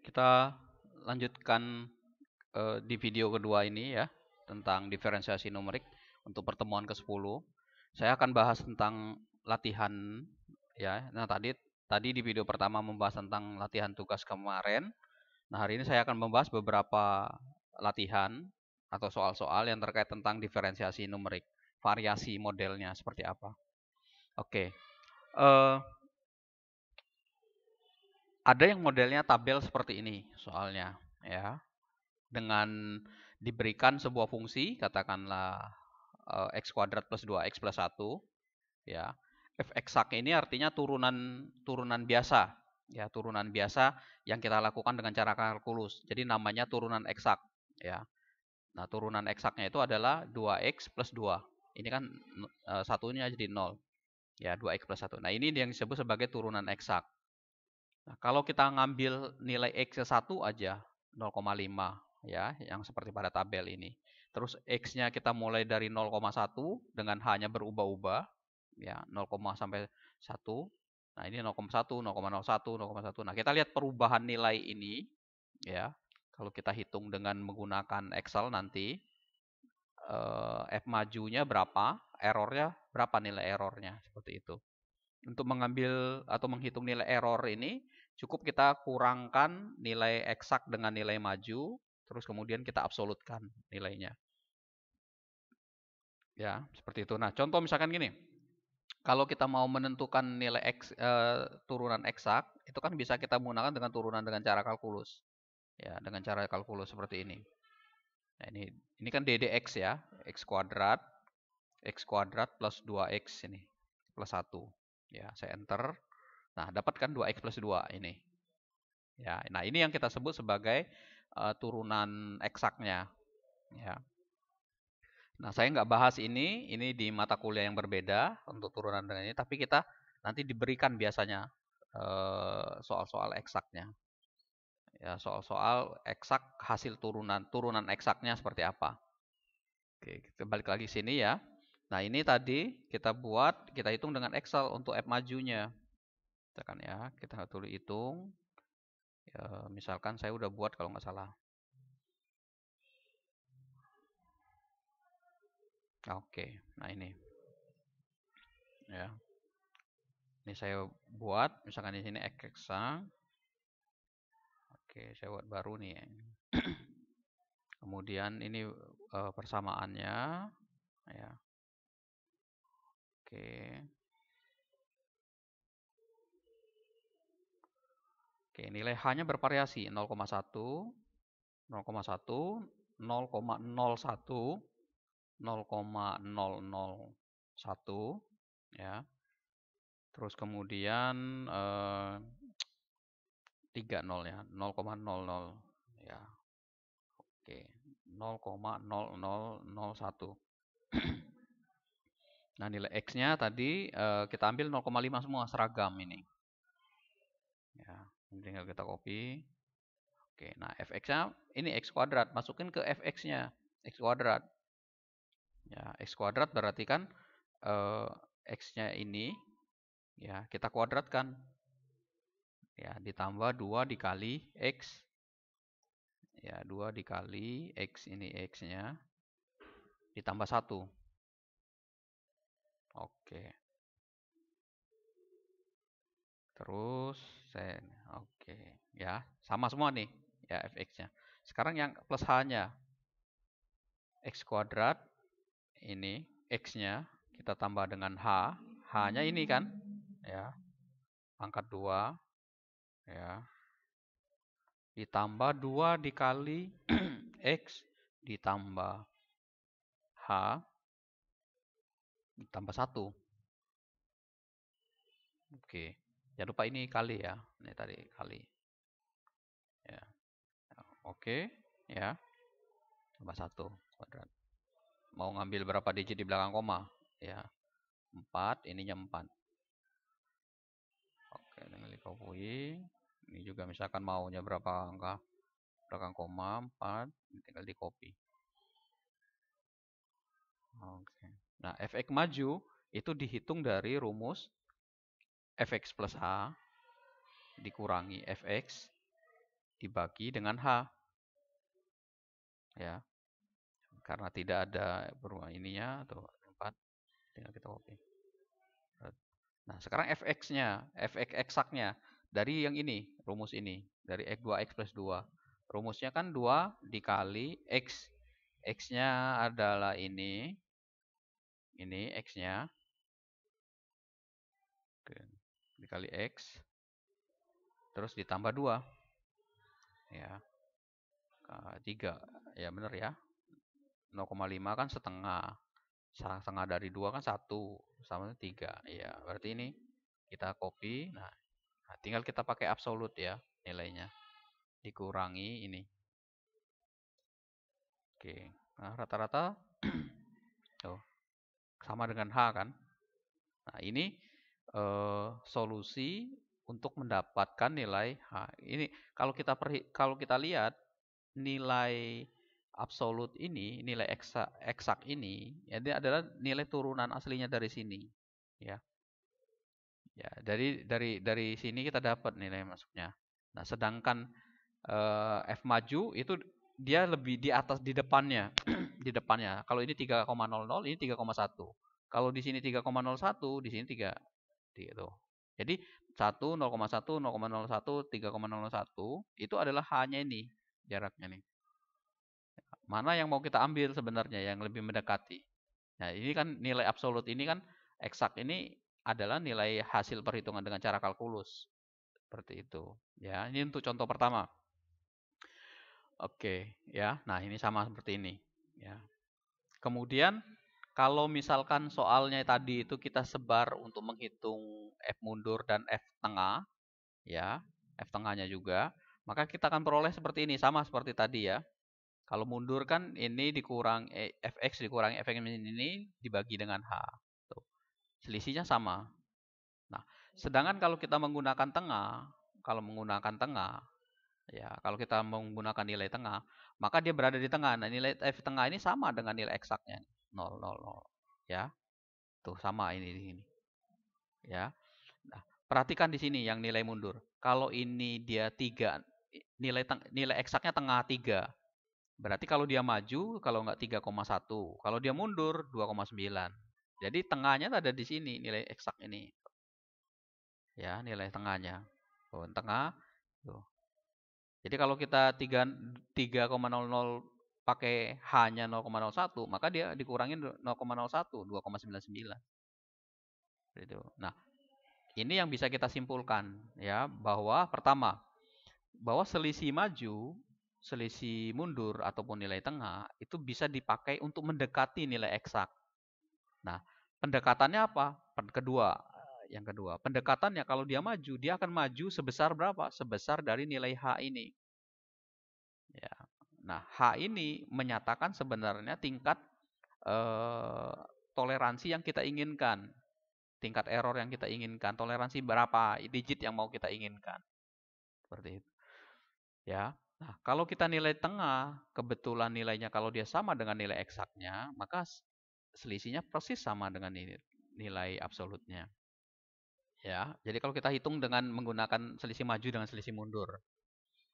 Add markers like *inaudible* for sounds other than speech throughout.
kita lanjutkan uh, di video kedua ini ya tentang diferensiasi numerik untuk pertemuan ke-10. Saya akan bahas tentang latihan ya. Nah, tadi tadi di video pertama membahas tentang latihan tugas kemarin. Nah, hari ini saya akan membahas beberapa latihan atau soal-soal yang terkait tentang diferensiasi numerik, variasi modelnya seperti apa. Oke. Okay. Uh, eh, ada yang modelnya tabel seperti ini soalnya ya dengan diberikan sebuah fungsi katakanlah eh, x kuadrat plus 2x plus 1 ya f eksak ini artinya turunan turunan biasa ya turunan biasa yang kita lakukan dengan cara kalkulus jadi namanya turunan eksak ya nah turunan eksaknya itu adalah 2x plus 2 ini kan eh, satunya jadi 0 ya 2x plus 1 nah ini yang disebut sebagai turunan eksak Nah, kalau kita ngambil nilai X-nya 1 aja, 0,5 ya, yang seperti pada tabel ini. Terus X-nya kita mulai dari 0,1 dengan H-nya berubah-ubah, ya 0, sampai 1. Nah, ini 0,1, 0,01, 0,1. Nah, kita lihat perubahan nilai ini ya. Kalau kita hitung dengan menggunakan Excel nanti eh, F majunya berapa, errornya berapa nilai errornya seperti itu. Untuk mengambil atau menghitung nilai error ini, Cukup kita kurangkan nilai eksak dengan nilai maju, terus kemudian kita absolutkan nilainya. Ya, seperti itu. Nah, contoh misalkan gini. Kalau kita mau menentukan nilai eks, e, turunan eksak, itu kan bisa kita menggunakan dengan turunan dengan cara kalkulus. Ya, dengan cara kalkulus seperti ini. Nah, ini ini kan DDX ya, X kuadrat, X kuadrat plus 2X ini, plus 1. Ya, saya enter. Nah, dapatkan 2x plus 2 ini. Ya, nah ini yang kita sebut sebagai uh, turunan eksaknya. Ya. Nah, saya nggak bahas ini, ini di mata kuliah yang berbeda untuk turunan dengan ini, tapi kita nanti diberikan biasanya eh, soal-soal uh, eksaknya. Ya, soal-soal eksak hasil turunan, turunan eksaknya seperti apa. Oke, kita balik lagi sini ya. Nah, ini tadi kita buat, kita hitung dengan Excel untuk F majunya tekan gitu ya kita tulis hitung ya, misalkan saya udah buat kalau nggak salah oke nah ini ya ini saya buat misalkan di sini eksa oke saya buat baru nih *clears throat* kemudian ini e, persamaannya ya oke Oke, nilai H-nya bervariasi 0,1, 0,1, 0,01, 0,001, ya. Terus kemudian eh, 3 0 ya, 0,00 ya. Oke, 0,0001. Nah, nilai X-nya tadi eh, kita ambil 0,5 semua seragam ini. Ya tinggal kita copy oke nah fx-nya ini x kuadrat masukin ke fx-nya x kuadrat ya x kuadrat berarti kan uh, x-nya ini ya kita kuadratkan ya ditambah 2 dikali x ya 2 dikali x ini x-nya ditambah 1 oke terus saya Oke, ya. Sama semua nih, ya fx-nya. Sekarang yang plus h-nya. x kuadrat ini x-nya kita tambah dengan h. H-nya ini kan, ya. pangkat 2 ya. Ditambah 2 dikali *clears throat* x ditambah h ditambah 1. Oke. Jangan lupa ini kali ya. Ini tadi kali. Ya. Oke, ya. Tambah satu kuadrat. Mau ngambil berapa digit di belakang koma? Ya. empat, ininya 4. Oke, dengan dikopui. Ini juga misalkan maunya berapa angka? Belakang koma empat, ini tinggal di copy. Oke. Nah, efek maju itu dihitung dari rumus fx plus h dikurangi fx dibagi dengan h. Ya. Karena tidak ada berubah ininya atau empat, tinggal kita copy. Nah, sekarang fx-nya, fx eksaknya dari yang ini, rumus ini, dari x2x plus 2. Rumusnya kan 2 dikali x. X-nya adalah ini. Ini x-nya dikali X terus ditambah 2 ya tiga ya bener ya 0,5 kan setengah setengah dari dua kan satu sama tiga ya berarti ini kita copy nah, nah tinggal kita pakai absolut ya nilainya dikurangi ini oke nah rata-rata oh *clears throat* sama dengan h kan nah ini uh, solusi untuk mendapatkan nilai H. Ini kalau kita perhi, kalau kita lihat nilai absolut ini, nilai eksak, eksak ini, ya, ini adalah nilai turunan aslinya dari sini, ya. Ya, dari dari dari sini kita dapat nilai masuknya. Nah, sedangkan uh, F maju itu dia lebih di atas di depannya, *clears throat* di depannya. Kalau ini 3,00, ini 3,1. Kalau di sini 3,01, di sini 3 seperti itu. Jadi 1, 0,1, 0,01, satu itu adalah hanya ini, jaraknya nih. Mana yang mau kita ambil sebenarnya yang lebih mendekati. Nah, ini kan nilai absolut ini kan eksak ini adalah nilai hasil perhitungan dengan cara kalkulus. Seperti itu. Ya, ini untuk contoh pertama. Oke, ya. Nah, ini sama seperti ini, ya. Kemudian kalau misalkan soalnya tadi itu kita sebar untuk menghitung F mundur dan F tengah, ya, F tengahnya juga, maka kita akan peroleh seperti ini, sama seperti tadi ya. Kalau mundur kan ini dikurang eh, Fx dikurang Fx ini dibagi dengan H. Tuh. Selisihnya sama. Nah, sedangkan kalau kita menggunakan tengah, kalau menggunakan tengah, ya, kalau kita menggunakan nilai tengah, maka dia berada di tengah. Nah, nilai F tengah ini sama dengan nilai eksaknya. 0 0 0 ya. Tuh sama ini di sini. Ya. Nah, perhatikan di sini yang nilai mundur. Kalau ini dia 3 nilai nilai eksaknya tengah 3. Berarti kalau dia maju kalau enggak 3,1, kalau dia mundur 2,9. Jadi tengahnya ada di sini nilai eksak ini. Ya, nilai tengahnya. Tuh, tengah. Tuh. Jadi kalau kita 3 3,00 pakai H-nya 0,01, maka dia dikurangin 0,01, 2,99. Gitu. Nah, ini yang bisa kita simpulkan ya, bahwa pertama, bahwa selisih maju, selisih mundur ataupun nilai tengah itu bisa dipakai untuk mendekati nilai eksak. Nah, pendekatannya apa? Kedua, yang kedua, pendekatannya kalau dia maju, dia akan maju sebesar berapa? Sebesar dari nilai H ini. Nah, H ini menyatakan sebenarnya tingkat eh, toleransi yang kita inginkan. Tingkat error yang kita inginkan. Toleransi berapa digit yang mau kita inginkan. Seperti itu. Ya. Nah, kalau kita nilai tengah, kebetulan nilainya kalau dia sama dengan nilai eksaknya, maka selisihnya persis sama dengan nilai, nilai absolutnya. Ya, jadi kalau kita hitung dengan menggunakan selisih maju dengan selisih mundur,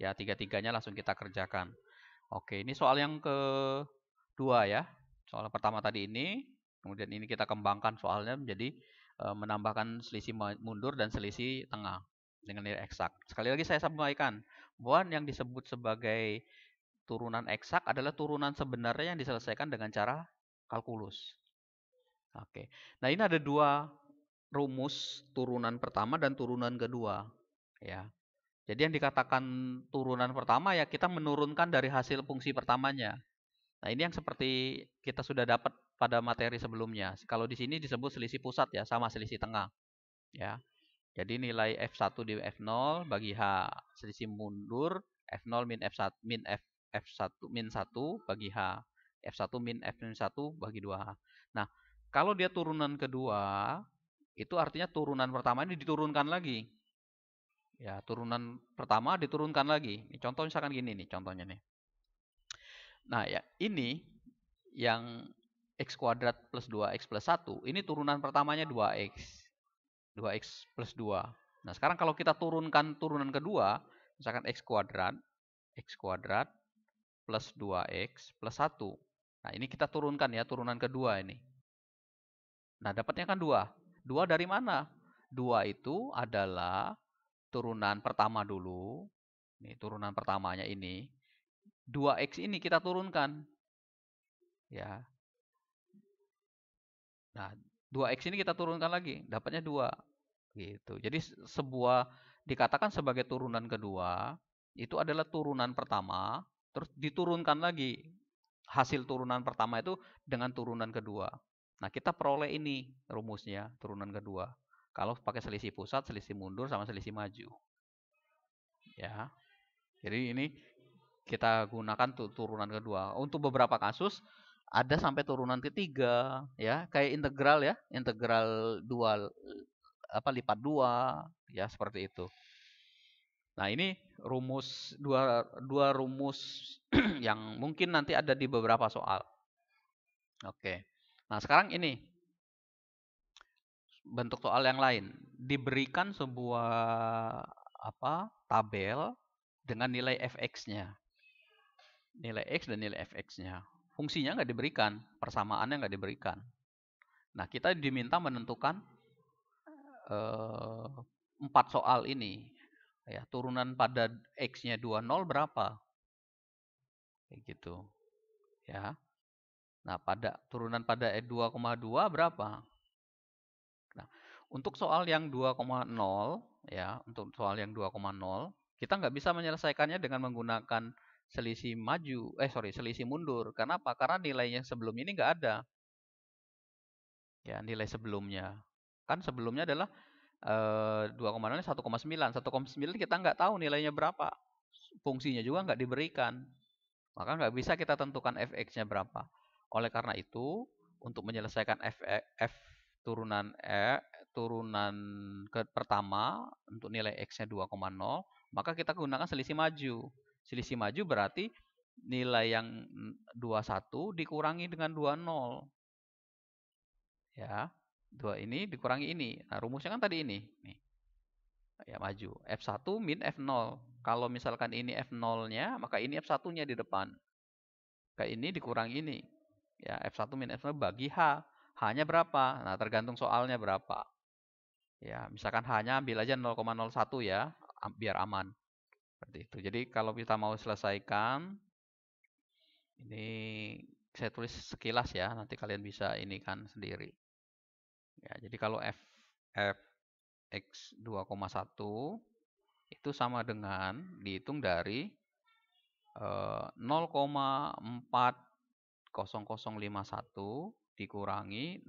ya tiga-tiganya langsung kita kerjakan. Oke, ini soal yang kedua ya. Soal pertama tadi ini, kemudian ini kita kembangkan soalnya menjadi e, menambahkan selisih mundur dan selisih tengah dengan nilai eksak. Sekali lagi saya sampaikan, bahwa yang disebut sebagai turunan eksak adalah turunan sebenarnya yang diselesaikan dengan cara kalkulus. Oke. Nah, ini ada dua rumus turunan pertama dan turunan kedua, ya. Jadi yang dikatakan turunan pertama ya kita menurunkan dari hasil fungsi pertamanya. Nah ini yang seperti kita sudah dapat pada materi sebelumnya. Kalau di sini disebut selisih pusat ya, sama selisih tengah. Ya, Jadi nilai F1 di F0 bagi H selisih mundur, F0 min F1 min F F1 min 1 bagi H. F1 min F min 1 bagi 2H. Nah, kalau dia turunan kedua, itu artinya turunan pertama ini diturunkan lagi ya turunan pertama diturunkan lagi. Ini contoh misalkan gini nih contohnya nih. Nah ya ini yang x kuadrat plus 2x plus 1 ini turunan pertamanya 2x. 2x plus 2. Nah sekarang kalau kita turunkan turunan kedua misalkan x kuadrat x kuadrat plus 2x plus 1. Nah ini kita turunkan ya turunan kedua ini. Nah dapatnya kan 2. 2 dari mana? 2 itu adalah turunan pertama dulu. Ini turunan pertamanya ini. 2x ini kita turunkan. Ya. Nah, 2x ini kita turunkan lagi, dapatnya 2. Gitu. Jadi sebuah dikatakan sebagai turunan kedua, itu adalah turunan pertama, terus diturunkan lagi hasil turunan pertama itu dengan turunan kedua. Nah, kita peroleh ini rumusnya, turunan kedua kalau pakai selisih pusat, selisih mundur sama selisih maju. Ya. Jadi ini kita gunakan turunan kedua. Untuk beberapa kasus ada sampai turunan ketiga ya, kayak integral ya, integral dua apa lipat dua ya seperti itu. Nah, ini rumus dua dua rumus *clears throat* yang mungkin nanti ada di beberapa soal. Oke. Nah, sekarang ini bentuk soal yang lain. Diberikan sebuah apa tabel dengan nilai fx-nya. Nilai x dan nilai fx-nya. Fungsinya nggak diberikan, persamaannya nggak diberikan. Nah, kita diminta menentukan empat eh, empat soal ini. Ya, turunan pada x-nya 20 berapa? Kayak gitu. Ya. Nah, pada turunan pada e 2,2 berapa? Untuk soal yang 2,0 ya, untuk soal yang 2,0 kita nggak bisa menyelesaikannya dengan menggunakan selisih maju, eh sorry selisih mundur. Karena apa? Karena nilai yang sebelum ini nggak ada. Ya nilai sebelumnya. Kan sebelumnya adalah eh, 2,0 1,9. 1,9 kita nggak tahu nilainya berapa. Fungsinya juga nggak diberikan. Maka nggak bisa kita tentukan fx-nya berapa. Oleh karena itu, untuk menyelesaikan f, f turunan e, turunan ke pertama untuk nilai x-nya 2,0, maka kita gunakan selisih maju. Selisih maju berarti nilai yang 21 mm, dikurangi dengan 20. Ya, 2 ini dikurangi ini. Nah, rumusnya kan tadi ini. Nih. Ya, maju. F1 min F0. Kalau misalkan ini F0-nya, maka ini F1-nya di depan. Kayak ini dikurangi ini. Ya, F1 min F0 bagi H. H-nya berapa? Nah, tergantung soalnya berapa. Ya, misalkan hanya ambil aja 0,01 ya, biar aman. Seperti itu. Jadi kalau kita mau selesaikan ini saya tulis sekilas ya, nanti kalian bisa ini kan sendiri. Ya, jadi kalau f f x 2,1 itu sama dengan dihitung dari 0,40051 eh, dikurangi 0,4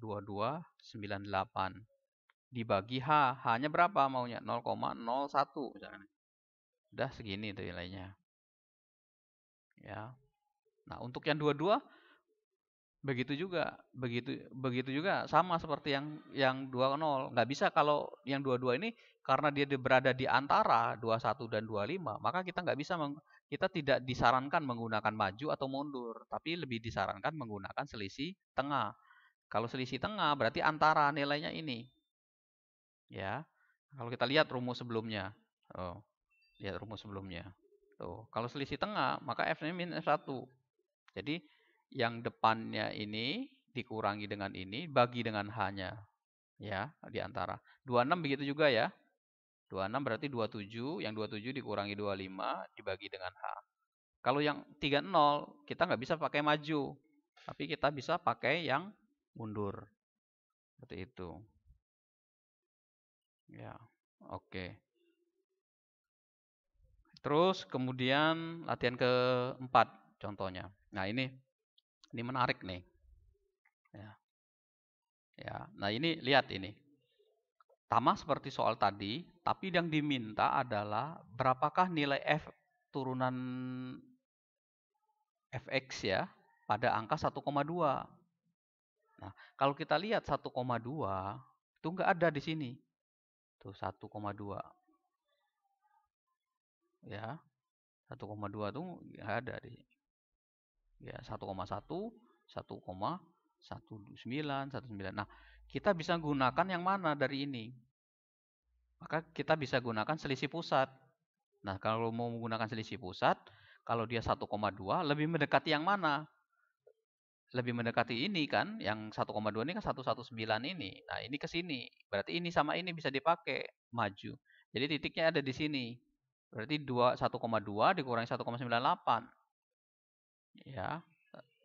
2298 dibagi H. H-nya berapa maunya? 0,01 misalnya. Udah segini itu nilainya. Ya. Nah, untuk yang 22 begitu juga, begitu begitu juga sama seperti yang yang 20. nggak bisa kalau yang 22 ini karena dia berada di antara 21 dan 25, maka kita nggak bisa meng, kita tidak disarankan menggunakan maju atau mundur, tapi lebih disarankan menggunakan selisih tengah. Kalau selisih tengah berarti antara nilainya ini. Ya. Kalau kita lihat rumus sebelumnya. Oh, lihat rumus sebelumnya. Tuh, kalau selisih tengah maka f-nya minus 1. Jadi yang depannya ini dikurangi dengan ini bagi dengan h-nya. Ya, di antara. 26 begitu juga ya. 26 berarti 27, yang 27 dikurangi 25 dibagi dengan H. Kalau yang 30 kita nggak bisa pakai maju, tapi kita bisa pakai yang mundur seperti itu ya oke okay. terus kemudian latihan keempat contohnya nah ini ini menarik nih ya ya nah ini lihat ini sama seperti soal tadi tapi yang diminta adalah berapakah nilai f turunan fx ya pada angka 1,2 Nah, kalau kita lihat 1,2 itu nggak ada di sini. Tuh 1,2. Ya. 1,2 itu nggak ada di sini. Ya, 1,1, 1,19, 19. Nah, kita bisa gunakan yang mana dari ini? Maka kita bisa gunakan selisih pusat. Nah, kalau mau menggunakan selisih pusat, kalau dia 1,2 lebih mendekati yang mana? lebih mendekati ini kan, yang 1,2 ini kan 119 ini. Nah, ini ke sini. Berarti ini sama ini bisa dipakai maju. Jadi titiknya ada di sini. Berarti 1,2 dikurangi 1,98. Ya,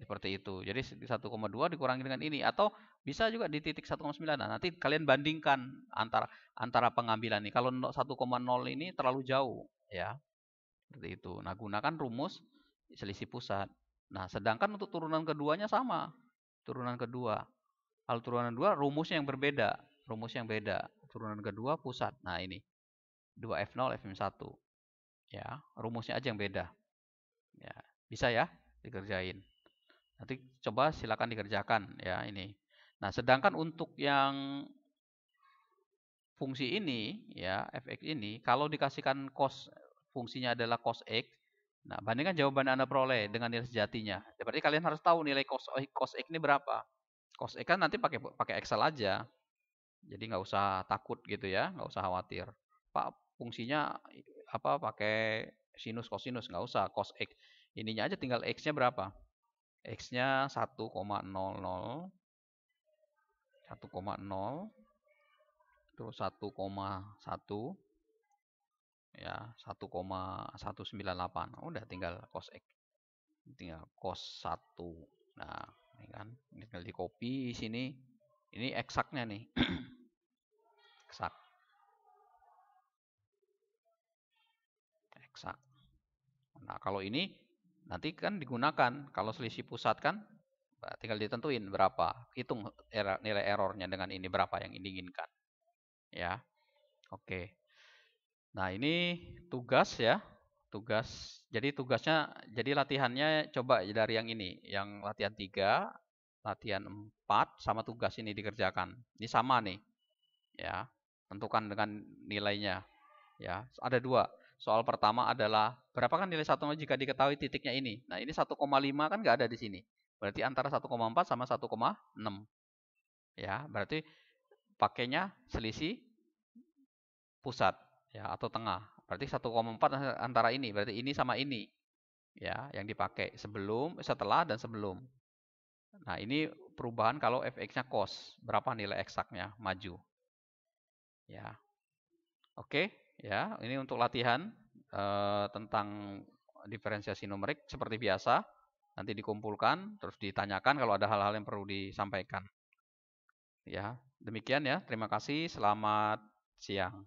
seperti itu. Jadi 1,2 dikurangi dengan ini atau bisa juga di titik 1,9. Nah, nanti kalian bandingkan antara antara pengambilan ini. Kalau 1,0 ini terlalu jauh, ya. Seperti itu. Nah, gunakan rumus selisih pusat. Nah, sedangkan untuk turunan keduanya sama. Turunan kedua. Kalau turunan dua rumusnya yang berbeda, rumus yang beda. Turunan kedua pusat. Nah, ini. 2F0 f 1 Ya, rumusnya aja yang beda. Ya, bisa ya dikerjain. Nanti coba silakan dikerjakan ya ini. Nah, sedangkan untuk yang fungsi ini ya fx ini kalau dikasihkan cos fungsinya adalah cos x Nah, bandingkan jawaban Anda peroleh dengan nilai sejatinya. Ya, berarti kalian harus tahu nilai cos, cos eh, X ini berapa. Cos X kan nanti pakai pakai Excel aja. Jadi nggak usah takut gitu ya, nggak usah khawatir. Pak, fungsinya apa pakai sinus kosinus nggak usah cos X. Ininya aja tinggal X-nya berapa? X-nya 1,00 1,0 terus 1,1 ya 1,198 udah tinggal cos x tinggal cos 1 nah ini kan tinggal di copy sini ini eksaknya nih *clears throat* eksak eksak nah kalau ini nanti kan digunakan kalau selisih pusat kan nah, tinggal ditentuin berapa hitung error, nilai errornya dengan ini berapa yang diinginkan ya oke Nah, ini tugas ya. Tugas. Jadi tugasnya jadi latihannya coba dari yang ini, yang latihan tiga latihan empat sama tugas ini dikerjakan. Ini sama nih. Ya. Tentukan dengan nilainya. Ya, ada dua. Soal pertama adalah berapa kan nilai satunya jika diketahui titiknya ini. Nah, ini 1,5 kan nggak ada di sini. Berarti antara 1,4 sama 1,6. Ya, berarti pakainya selisih pusat ya atau tengah. Berarti 1,4 antara ini, berarti ini sama ini. Ya, yang dipakai sebelum, setelah dan sebelum. Nah, ini perubahan kalau fx-nya cos, berapa nilai eksaknya maju. Ya. Oke, ya, ini untuk latihan eh, tentang diferensiasi numerik seperti biasa. Nanti dikumpulkan terus ditanyakan kalau ada hal-hal yang perlu disampaikan. Ya, demikian ya. Terima kasih. Selamat siang.